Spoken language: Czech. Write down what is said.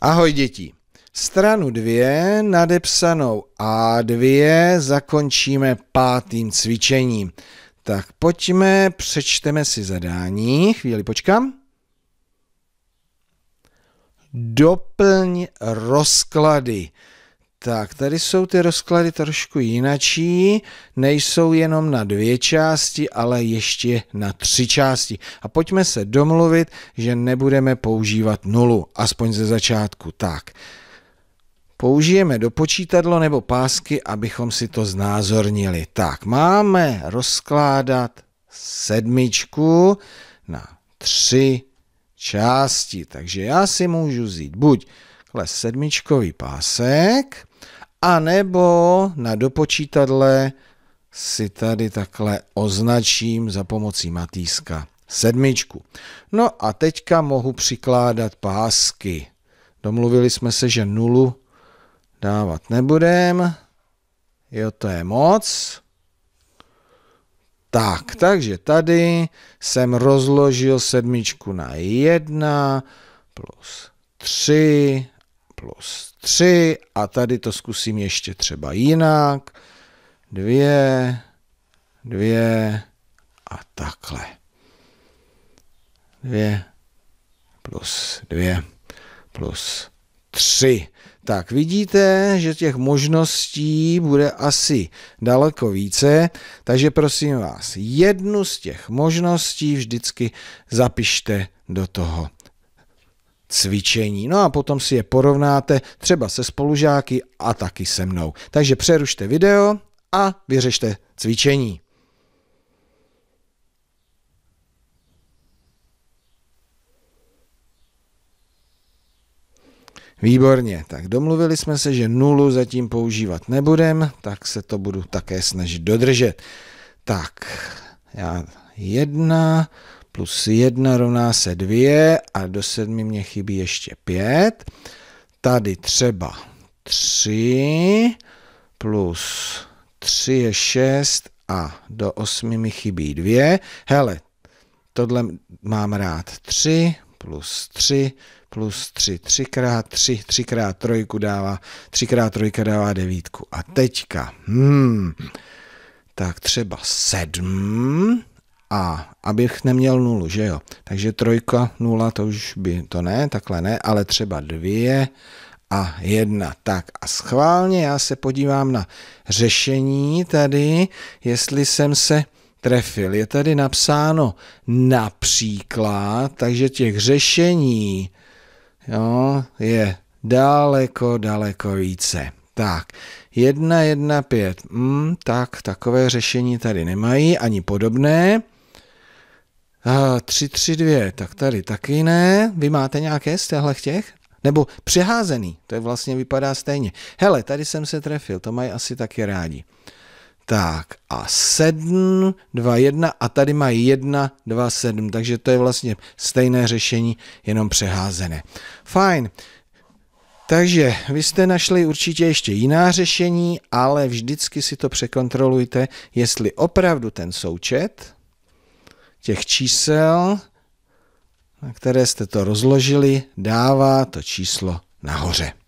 Ahoj děti. Stranu 2 nadepsanou A2 zakončíme pátým cvičením. Tak pojďme, přečteme si zadání. Chvíli počkám. Doplň rozklady. Tak, tady jsou ty rozklady trošku jinačí, nejsou jenom na dvě části, ale ještě na tři části. A pojďme se domluvit, že nebudeme používat nulu, aspoň ze začátku. Tak, použijeme dopočítadlo nebo pásky, abychom si to znázornili. Tak, máme rozkládat sedmičku na tři části, takže já si můžu vzít buď takhle sedmičkový pásek, a nebo na dopočítadle si tady takhle označím za pomocí matýska sedmičku. No a teďka mohu přikládat pásky. Domluvili jsme se, že nulu dávat nebudem. Jo, to je moc. Tak, takže tady jsem rozložil sedmičku na 1 plus 3 plus 3 a tady to zkusím ještě třeba jinak. 2, 2 a takhle. 2 plus 2 plus 3. Tak vidíte, že těch možností bude asi daleko více, takže prosím vás, jednu z těch možností vždycky zapište do toho cvičení. No a potom si je porovnáte třeba se spolužáky a taky se mnou. Takže přerušte video a vyřešte cvičení. Výborně, tak domluvili jsme se, že nulu zatím používat nebudem, tak se to budu také snažit dodržet. Tak, já jedna, plus 1 rovná se 2 a do 7 mě chybí ještě 5. Tady třeba 3 plus 3 je 6 a do 8 mi chybí 2. Hele, tohle mám rád 3 plus 3 plus 3, 3 krát 3, 3 krát 3 dává, 3 krát 3 dává devítku. A teďka, hmm, tak třeba 7 a abych neměl nulu, že jo. Takže trojka, nula, to už by to ne, takhle ne, ale třeba dvě a jedna. Tak a schválně já se podívám na řešení tady, jestli jsem se trefil. Je tady napsáno například, takže těch řešení jo, je daleko, daleko více. Tak, 1, 1, 5. tak, takové řešení tady nemají, ani podobné. 3-3-2, eh, tak tady taky ne. Vy máte nějaké z těchto těch? Nebo přeházený, to je vlastně vypadá stejně. Hele, tady jsem se trefil, to mají asi taky rádi. Tak a 7, 2, 1 a tady mají 1, 2, 7, takže to je vlastně stejné řešení, jenom přeházené. Fajn. Takže vy jste našli určitě ještě jiná řešení, ale vždycky si to překontrolujte, jestli opravdu ten součet těch čísel, na které jste to rozložili, dává to číslo nahoře.